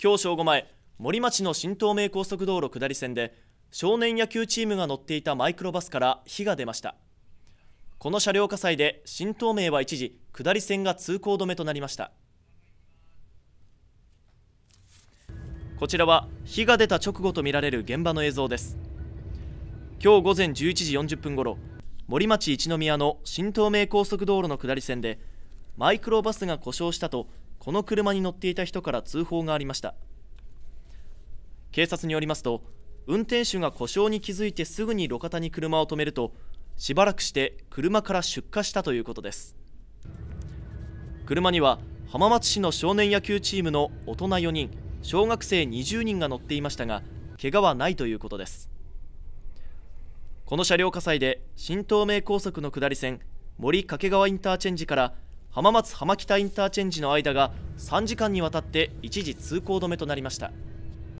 今日正午前森町の新東名高速道路下り線で少年野球チームが乗っていたマイクロバスから火が出ましたこの車両火災で新東名は一時下り線が通行止めとなりましたこちらは火が出た直後とみられる現場の映像です今日午前11時40分ごろ森町一宮の新東名高速道路の下り線でマイクロバスが故障したとこの車に乗っていた人から通報がありました警察によりますと運転手が故障に気づいてすぐに路肩に車を止めるとしばらくして車から出火したということです車には浜松市の少年野球チームの大人4人小学生20人が乗っていましたが怪我はないということですこの車両火災で新東名高速の下り線森掛川インターチェンジから浜松浜北インターチェンジの間が3時間にわたって一時通行止めとなりました